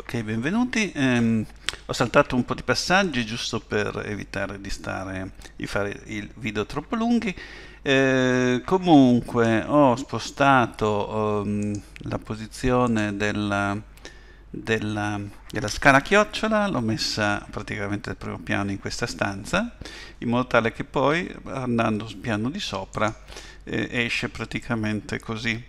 Ok, benvenuti. Eh, ho saltato un po' di passaggi giusto per evitare di, stare, di fare i video troppo lunghi. Eh, comunque ho spostato um, la posizione della, della, della, scala chiocciola, l'ho messa praticamente al primo piano in questa stanza, in modo tale che poi andando sul piano di sopra eh, esce praticamente così.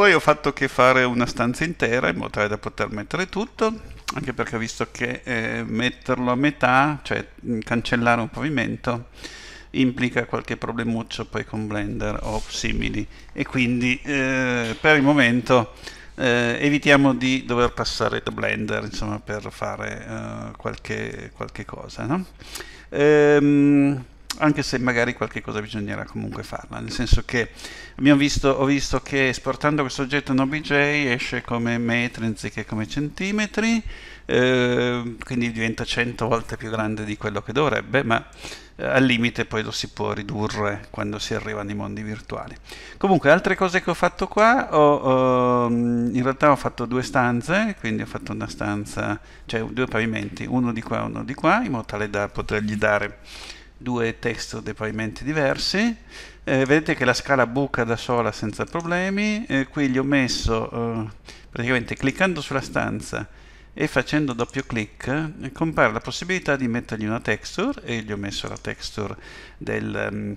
Poi ho fatto che fare una stanza intera in modo tale da poter mettere tutto, anche perché ho visto che eh, metterlo a metà, cioè mm, cancellare un pavimento, implica qualche problemuccio poi con Blender o simili. E quindi eh, per il momento eh, evitiamo di dover passare da Blender insomma, per fare eh, qualche, qualche, cosa. No? Ehm, anche se magari qualche cosa bisognerà comunque farla, nel senso che abbiamo visto, ho visto che esportando questo oggetto in OBJ esce come metri anziché come centimetri, eh, quindi diventa 100 volte più grande di quello che dovrebbe, ma eh, al limite poi lo si può ridurre quando si arriva nei mondi virtuali. Comunque, altre cose che ho fatto qua, ho, ho, ehm, in realtà ho fatto due stanze, quindi ho fatto una stanza, cioè due pavimenti, uno di qua e uno di qua, in modo tale da potergli dare due dei pavimenti diversi eh, vedete che la scala buca da sola senza problemi eh, qui gli ho messo eh, praticamente cliccando sulla stanza e facendo doppio clic eh, compare la possibilità di mettergli una texture e gli ho messo la texture del um,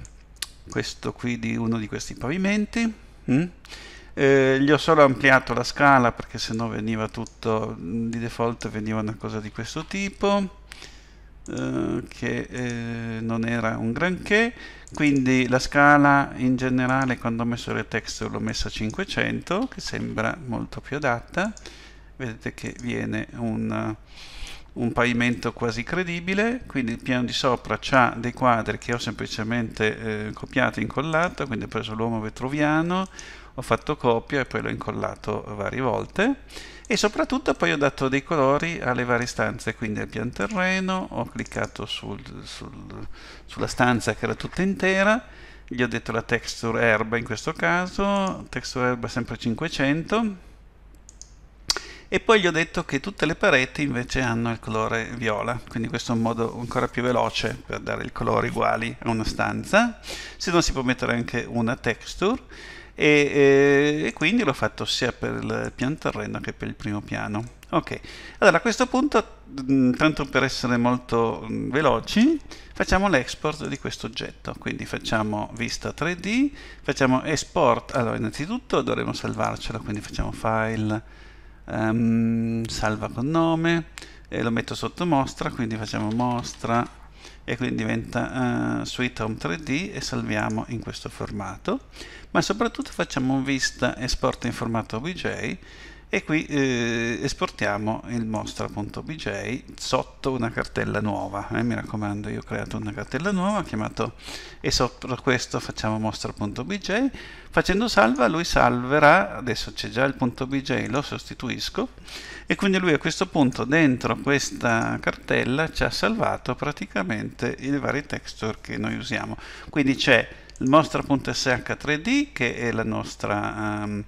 questo qui di uno di questi pavimenti mm? eh, gli ho solo ampliato la scala perché sennò veniva tutto mm, di default veniva una cosa di questo tipo eh, che eh, non era un granché quindi la scala in generale quando ho messo le texture l'ho messa a 500 che sembra molto più adatta vedete che viene un, un pavimento quasi credibile quindi il piano di sopra ha dei quadri che ho semplicemente eh, copiato e incollato quindi ho preso l'uomo vetruviano ho fatto copia e poi l'ho incollato varie volte e soprattutto poi ho dato dei colori alle varie stanze, quindi al pian terreno, ho cliccato sul, sul, sulla stanza che era tutta intera, gli ho detto la texture erba in questo caso, texture erba sempre 500 e poi gli ho detto che tutte le pareti invece hanno il colore viola, quindi questo è un modo ancora più veloce per dare il colore uguali a una stanza, se no si può mettere anche una texture e, eh, e quindi l'ho fatto sia per il pian terreno che per il primo piano. Ok, allora a questo punto, mm, tanto per essere molto mm, veloci, facciamo l'export di questo oggetto. Quindi facciamo vista 3D, facciamo export, allora innanzitutto dovremo salvarcelo, quindi facciamo file, um, salva con nome, e lo metto sotto mostra, quindi facciamo mostra, e quindi diventa uh, Sweet Home 3D e salviamo in questo formato ma soprattutto facciamo un vista esporta in formato OBJ e qui eh, esportiamo il mostra.bj sotto una cartella nuova eh, mi raccomando io ho creato una cartella nuova chiamato e sopra questo facciamo mostra.bj facendo salva lui salverà adesso c'è già il punto .bj lo sostituisco e quindi lui a questo punto dentro questa cartella ci ha salvato praticamente i vari texture che noi usiamo quindi c'è il mostra.sh3d che è la nostra um,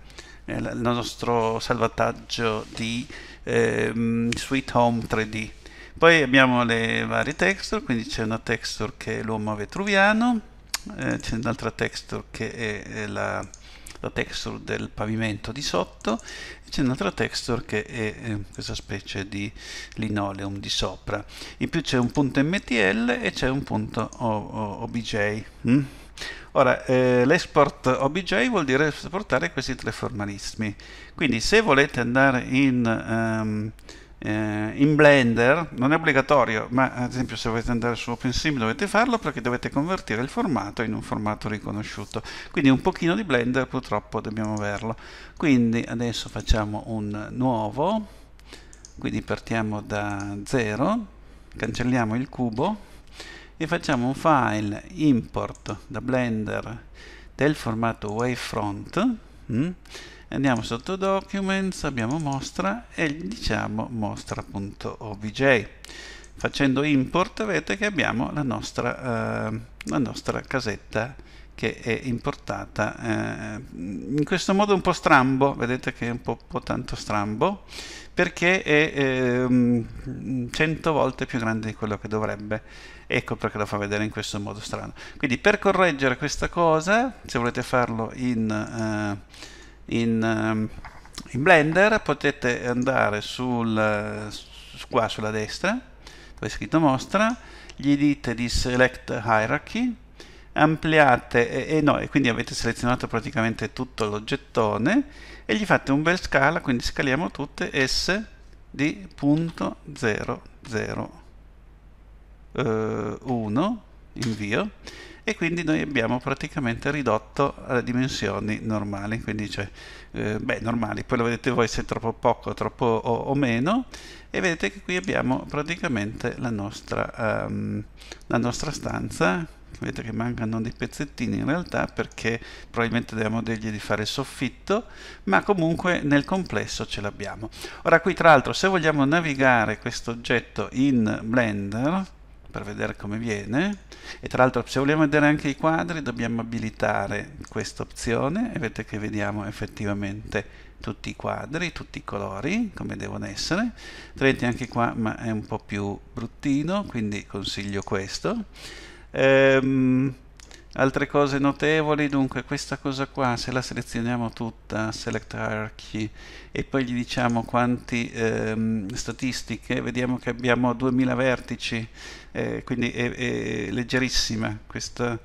il nostro salvataggio di ehm, Sweet Home 3D. Poi abbiamo le varie texture, quindi c'è una texture che è l'uomo vetruviano, eh, c'è un'altra texture che è la, la, texture del pavimento di sotto, e c'è un'altra texture che è eh, questa specie di linoleum di sopra. In più c'è un punto MTL e c'è un punto o, o, OBJ. Mm? Hm? Ora, eh, l'export OBJ vuol dire esportare questi tre formalismi. Quindi se volete andare in, um, eh, in, Blender, non è obbligatorio, ma ad esempio se volete andare su OpenSim dovete farlo perché dovete convertire il formato in un formato riconosciuto. Quindi un pochino di Blender purtroppo dobbiamo averlo. Quindi adesso facciamo un nuovo, quindi partiamo da 0, cancelliamo il cubo e facciamo un file import da Blender del formato Wavefront mm? andiamo sotto Documents, abbiamo mostra e diciamo mostra.obj facendo import vedete che abbiamo la nostra, eh, la nostra casetta che è importata eh, in questo modo un po' strambo, vedete che è un po', po tanto strambo, perché è eh, 100 volte più grande di quello che dovrebbe, ecco perché lo fa vedere in questo modo strano. Quindi per correggere questa cosa, se volete farlo in, eh, in, ehm, in Blender, potete andare sul, qua sulla destra, dove è scritto mostra, gli dite di Select Hierarchy, ampliate e, e, no, e quindi avete selezionato praticamente tutto l'oggettone e gli fate un bel scala, quindi scaliamo tutte S di punto 00 1 eh, invio e quindi noi abbiamo praticamente ridotto le dimensioni normali quindi cioè eh, beh normali poi lo vedete voi se è troppo poco troppo o, o meno e vedete che qui abbiamo praticamente la nostra, um, la nostra stanza vedete che mancano dei pezzettini in realtà perché probabilmente dobbiamo dirgli di fare il soffitto ma comunque nel complesso ce l'abbiamo ora qui tra l'altro se vogliamo navigare questo oggetto in Blender per vedere come viene e tra l'altro se vogliamo vedere anche i quadri dobbiamo abilitare questa opzione e vedete che vediamo effettivamente tutti i quadri, tutti i colori come devono essere Trenti anche qua ma è un po' più bruttino quindi consiglio questo Ehm, altre cose notevoli, dunque questa cosa qua, se la selezioniamo tutta, select hierarchy, e poi gli diciamo quante ehm, statistiche, vediamo che abbiamo 2000 vertici, eh, quindi è, è, leggerissima questa,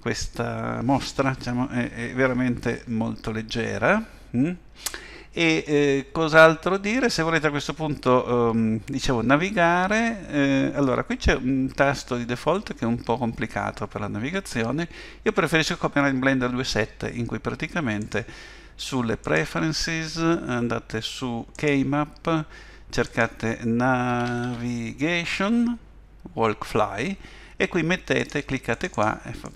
questa mostra, diciamo, è, è, veramente molto leggera. Mm? e eh, cos'altro dire se volete a questo punto um, dicevo navigare eh, allora qui c'è un tasto di default che è un po' complicato per la navigazione io preferisco copiare in Blender 2.7 in cui praticamente sulle preferences andate su kmap cercate navigation walk fly e qui mettete cliccate qua e fa,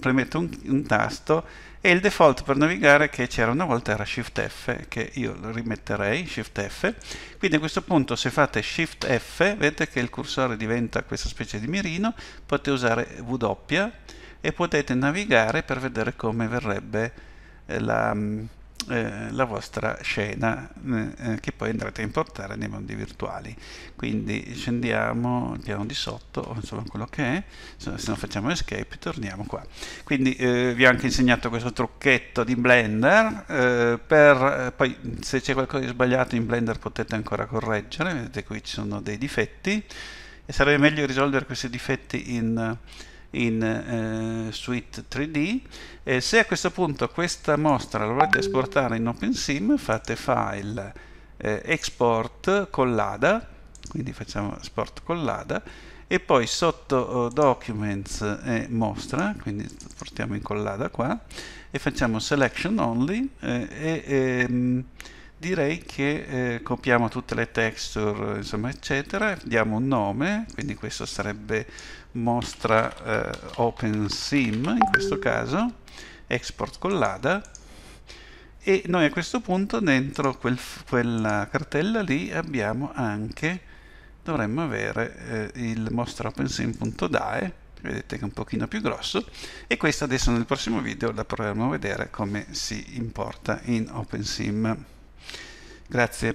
premetto un, un tasto e il default per navigare che c'era una volta era Shift F che io rimetterei Shift F quindi a questo punto se fate Shift F vedete che il cursore diventa questa specie di mirino potete usare W e potete navigare per vedere come verrebbe eh, la, mm, eh, la vostra scena eh, eh, che poi andrete a importare nei mondi virtuali quindi scendiamo il piano di sotto insomma quello che è se non facciamo escape torniamo qua quindi eh, vi ho anche insegnato questo trucchetto di blender eh, per poi se c'è qualcosa di sbagliato in blender potete ancora correggere vedete qui ci sono dei difetti e sarebbe meglio risolvere questi difetti in in eh, Suite 3D e se a questo punto questa mostra la volete esportare in OpenSim fate file eh, export con l'ADA quindi facciamo export con l'ADA e poi sotto oh, documents e mostra quindi portiamo incollata qua e facciamo selection only eh, e, e ehm, direi che eh, copiamo tutte le texture insomma eccetera diamo un nome quindi questo sarebbe mostra eh, open sim in questo caso export collada e noi a questo punto dentro quel, quella cartella lì abbiamo anche dovremmo avere eh, il mostra opensim.dae vedete che è un pochino più grosso e questo adesso nel prossimo video la proveremo a vedere come si importa in OpenSim Grazie.